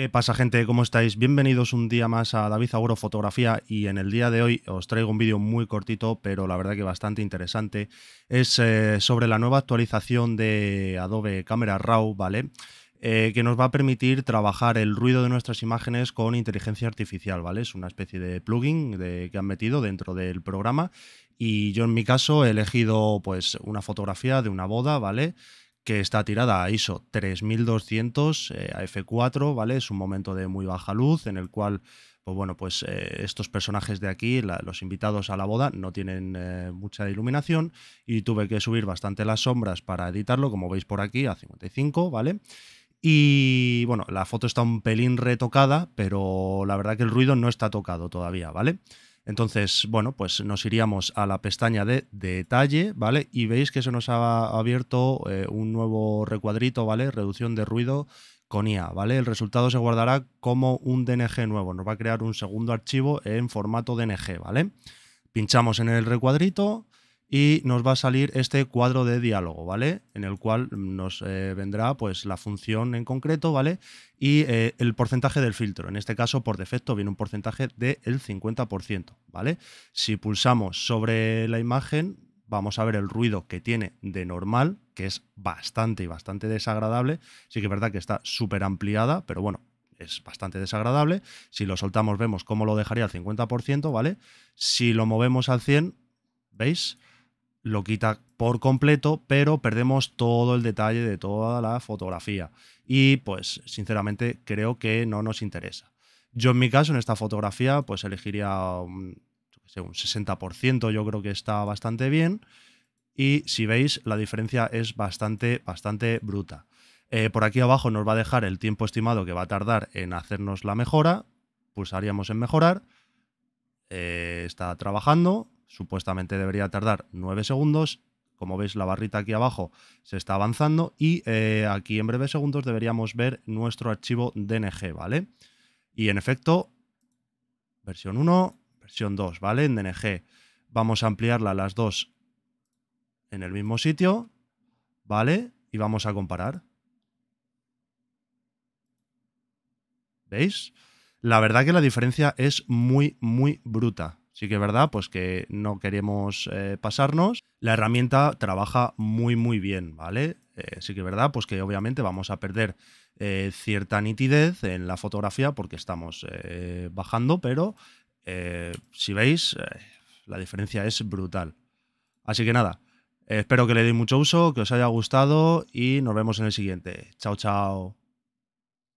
¿Qué pasa gente? ¿Cómo estáis? Bienvenidos un día más a David Aguro Fotografía y en el día de hoy os traigo un vídeo muy cortito pero la verdad que bastante interesante. Es eh, sobre la nueva actualización de Adobe Camera Raw, ¿vale? Eh, que nos va a permitir trabajar el ruido de nuestras imágenes con inteligencia artificial, ¿vale? Es una especie de plugin que han metido dentro del programa y yo en mi caso he elegido pues una fotografía de una boda, ¿vale? que está tirada a ISO 3200, eh, a F4, ¿vale? Es un momento de muy baja luz en el cual, pues bueno, pues eh, estos personajes de aquí, los invitados a la boda, no tienen eh, mucha iluminación y tuve que subir bastante las sombras para editarlo, como veis por aquí, a 55, ¿vale? Y bueno, la foto está un pelín retocada, pero la verdad que el ruido no está tocado todavía, ¿vale? vale entonces, bueno, pues nos iríamos a la pestaña de detalle, ¿vale? Y veis que se nos ha abierto eh, un nuevo recuadrito, ¿vale? Reducción de ruido con IA, ¿vale? El resultado se guardará como un DNG nuevo, nos va a crear un segundo archivo en formato DNG, ¿vale? Pinchamos en el recuadrito, y nos va a salir este cuadro de diálogo, ¿vale? En el cual nos eh, vendrá pues la función en concreto, ¿vale? Y eh, el porcentaje del filtro. En este caso, por defecto, viene un porcentaje del 50%, ¿vale? Si pulsamos sobre la imagen, vamos a ver el ruido que tiene de normal, que es bastante y bastante desagradable. Sí que es verdad que está súper ampliada, pero bueno, es bastante desagradable. Si lo soltamos, vemos cómo lo dejaría al 50%, ¿vale? Si lo movemos al 100, ¿veis? lo quita por completo, pero perdemos todo el detalle de toda la fotografía. Y pues sinceramente creo que no nos interesa. Yo en mi caso, en esta fotografía, pues elegiría un, 60%, yo creo que está bastante bien. Y si veis, la diferencia es bastante, bastante bruta. Eh, por aquí abajo nos va a dejar el tiempo estimado que va a tardar en hacernos la mejora. Pulsaríamos en mejorar. Eh, está trabajando supuestamente debería tardar 9 segundos. Como veis, la barrita aquí abajo se está avanzando y eh, aquí en breves segundos deberíamos ver nuestro archivo DNG, ¿vale? Y en efecto, versión 1, versión 2, ¿vale? En DNG vamos a ampliarla las dos en el mismo sitio, ¿vale? Y vamos a comparar. ¿Veis? La verdad que la diferencia es muy, muy bruta sí que es verdad, pues que no queremos eh, pasarnos. La herramienta trabaja muy, muy bien, ¿vale? Eh, sí que es verdad, pues que obviamente vamos a perder eh, cierta nitidez en la fotografía porque estamos bajando, pero si veis, la diferencia es brutal. Así que nada, espero que le deis mucho uso, que os haya gustado y nos vemos en el siguiente. Chao, chao.